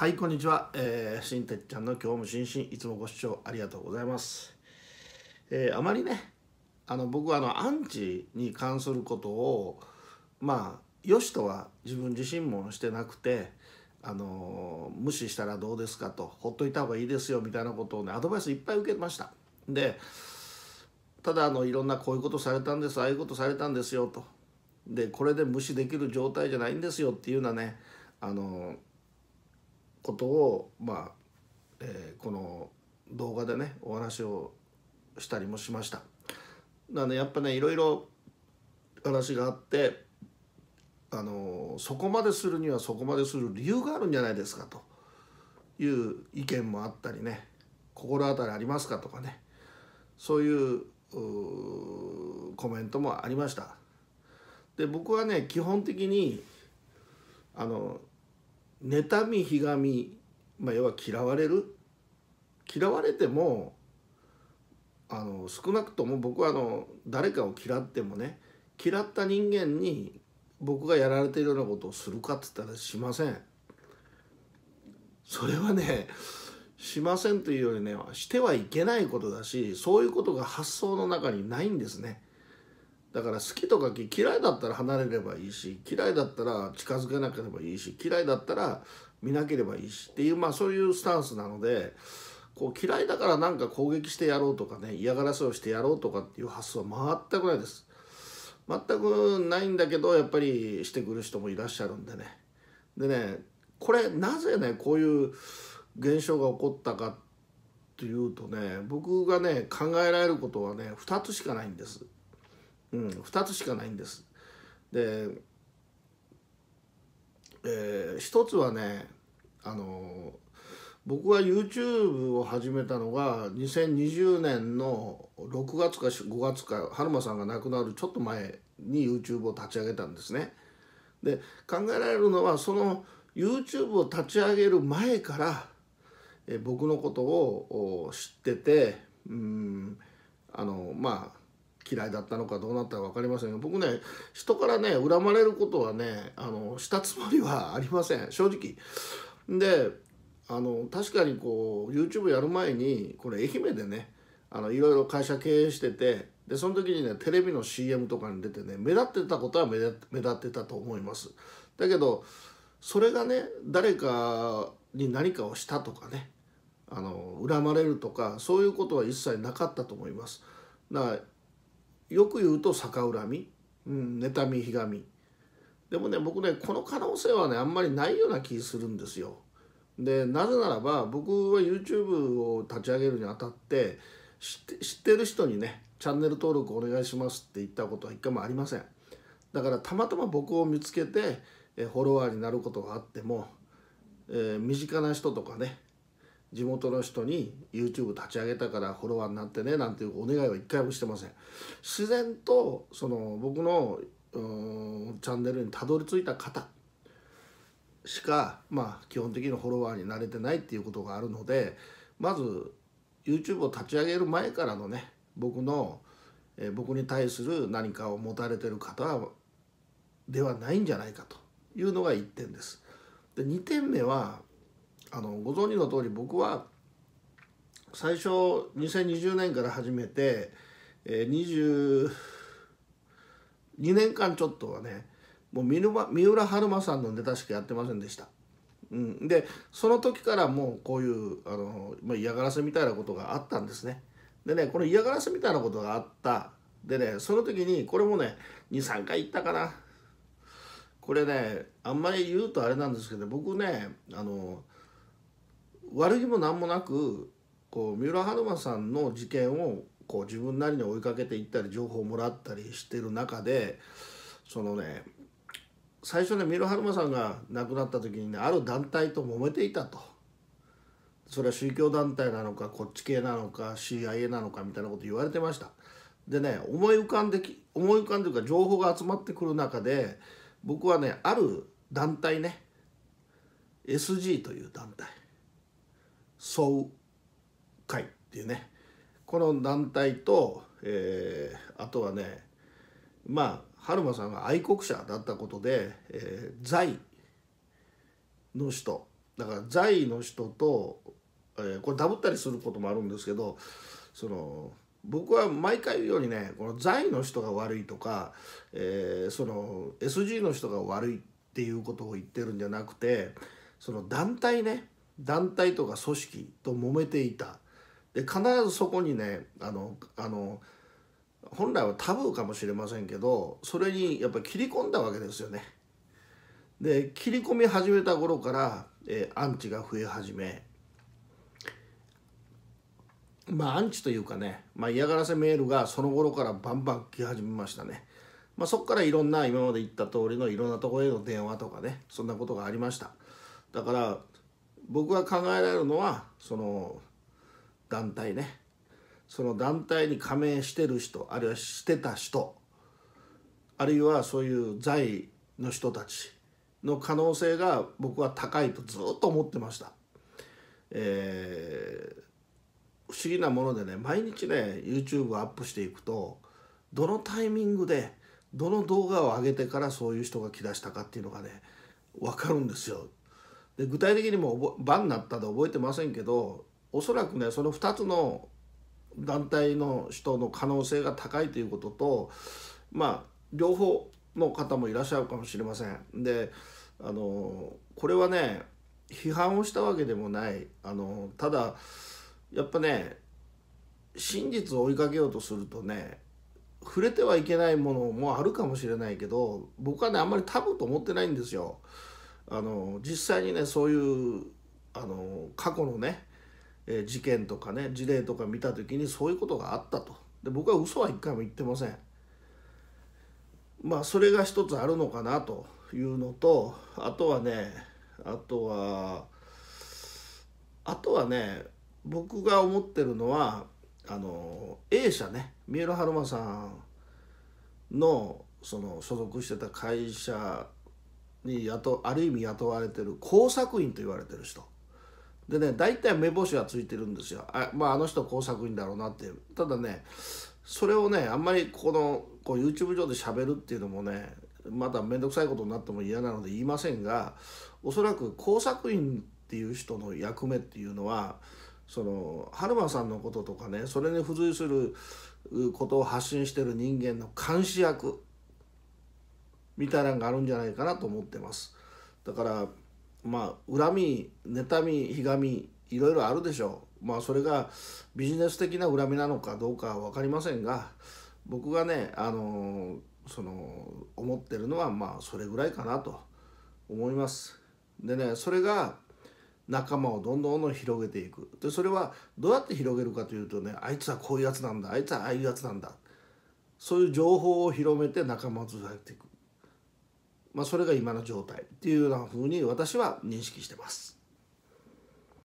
はい、こんにちは。えー、しんてっちゃんの今日もしいつもご視聴ありがとうございます。えー、あまりね、あの僕はあのアンチに関することを、まあ、よしとは自分自身もしてなくて、あの無視したらどうですかと、ほっといた方がいいですよみたいなことをね、アドバイスいっぱい受けました。で、ただあのいろんなこういうことされたんです、ああいうことされたんですよと。で、これで無視できる状態じゃないんですよっていうようなね、あのことをまあ、えー、この動画でねお話をしたりもしましたなのでやっぱねいろいろ話があってあのそこまでするにはそこまでする理由があるんじゃないですかという意見もあったりね心当たりありますかとかねそういうコメントもありましたで僕はね基本的にあの妬みひがみ、まあ、要は嫌われる嫌われてもあの少なくとも僕はあの誰かを嫌ってもね嫌った人間に僕がやられてるようなことをするかっつったらしません。それはねしませんというよりねしてはいけないことだしそういうことが発想の中にないんですね。だから好きとか嫌いだったら離れればいいし嫌いだったら近づけなければいいし嫌いだったら見なければいいしっていうまあそういうスタンスなのでこう嫌いだからなんか攻撃してやろうとかね嫌がらせをしてやろうとかっていう発想は全くないです全くないんだけどやっぱりしてくる人もいらっしゃるんでねでねこれなぜねこういう現象が起こったかっていうとね僕がね考えられることはね2つしかないんです。うん、2つしかないんです。で、えー、1つはねあの僕は YouTube を始めたのが2020年の6月か5月か春馬さんが亡くなるちょっと前に YouTube を立ち上げたんですね。で考えられるのはその YouTube を立ち上げる前からえ僕のことを知っててうんあのまあ嫌いだったのかどうなったか分かりませんが僕ね人からね恨まれることはねあのしたつもりはありません正直。であの確かにこう YouTube やる前にこれ愛媛でねあのいろいろ会社経営しててでその時にねテレビの CM とかに出てね目立ってたことは目立ってたと思います。だけどそれがね誰かに何かをしたとかねあの恨まれるとかそういうことは一切なかったと思います。だからよく言うと逆恨み、うん、妬みひがみでもね僕ねこの可能性はねあんまりないような気するんですよ。でなぜならば僕は YouTube を立ち上げるにあたって知ってる人にねチャンネル登録お願いしますって言ったことは一回もありませんだからたまたま僕を見つけてフォロワーになることがあっても、えー、身近な人とかね地元の人に YouTube 立ち上げたからフォロワーになってねなんていうお願いは一回もしてません自然とその僕のチャンネルにたどり着いた方しかまあ基本的にフォロワーになれてないっていうことがあるのでまず YouTube を立ち上げる前からのね僕の、えー、僕に対する何かを持たれてる方ではないんじゃないかというのが1点です。で2点目はあのご存知の通り僕は最初2020年から始めて、えー、22年間ちょっとはねもう三浦春馬さんのネタしかやってませんでした。うん、でその時からもうこういうあの、まあ、嫌がらせみたいなことがあったんですね。でねこの嫌がらせみたいなことがあったでねその時にこれもね23回言ったかなこれねあんまり言うとあれなんですけど僕ねあの悪気も何もなくこう三浦春馬さんの事件をこう自分なりに追いかけていったり情報をもらったりしてる中でそのね最初ね三浦春馬さんが亡くなった時にねある団体と揉めていたとそれは宗教団体なのかこっち系なのか CIA なのかみたいなこと言われてましたでね思い浮かんでき思い浮かんでるか情報が集まってくる中で僕はねある団体ね SG という団体総会っていうねこの団体と、えー、あとはねまあ春馬さんが愛国者だったことで、えー、在の人だから在の人と、えー、これダブったりすることもあるんですけどその僕は毎回言うようにねこの在の人が悪いとか、えー、その SG の人が悪いっていうことを言ってるんじゃなくてその団体ね団体とか組織と揉めていたで必ずそこにねあのあの本来はタブーかもしれませんけどそれにやっぱり切り込んだわけですよね。で切り込み始めた頃から、えー、アンチが増え始めまあアンチというかね、まあ、嫌がらせメールがその頃からバンバン来始めましたね。まあ、そこからいろんな今まで言った通りのいろんなところへの電話とかねそんなことがありました。だから僕が考えられるのはその団体ねその団体に加盟してる人あるいはしてた人あるいはそういう在の人たちの可能性が僕は高いとずっと思ってました、えー、不思議なものでね毎日ね YouTube アップしていくとどのタイミングでどの動画を上げてからそういう人が来だしたかっていうのがね分かるんですよで具体的にもう「場」になったで覚えてませんけどおそらくねその2つの団体の人の可能性が高いということとまあ両方の方もいらっしゃるかもしれません。であのこれはね批判をしたわけでもないあのただやっぱね真実を追いかけようとするとね触れてはいけないものもあるかもしれないけど僕はねあんまりタブーと思ってないんですよ。あの実際にねそういうあの過去のね事件とかね事例とか見た時にそういうことがあったとで僕は嘘は一回も言ってませんまあそれが一つあるのかなというのとあとはねあとはあとはね僕が思ってるのはあの A 社ね三浦春馬さんのその所属してた会社にとある意味雇われてる工作員と言われてる人でね大体目星はついてるんですよあ,、まあ、あの人工作員だろうなってただねそれをねあんまりこのこう YouTube 上で喋るっていうのもねまた面倒くさいことになっても嫌なので言いませんがおそらく工作員っていう人の役目っていうのはその春馬さんのこととかねそれに付随することを発信してる人間の監視役みたいなのがあるんじゃないかなと思ってますだからまあ恨み妬みひがみいろいろあるでしょうまあそれがビジネス的な恨みなのかどうかは分かりませんが僕がねあのその思ってるのはまあそれぐらいかなと思いますでねそれが仲間をどんどんどん広げていくでそれはどうやって広げるかというとねあいつはこういうやつなんだあいつはああいうやつなんだそういう情報を広めて仲間をつなていくまあ、それが今の状態っていうようなふうに私は認識してます。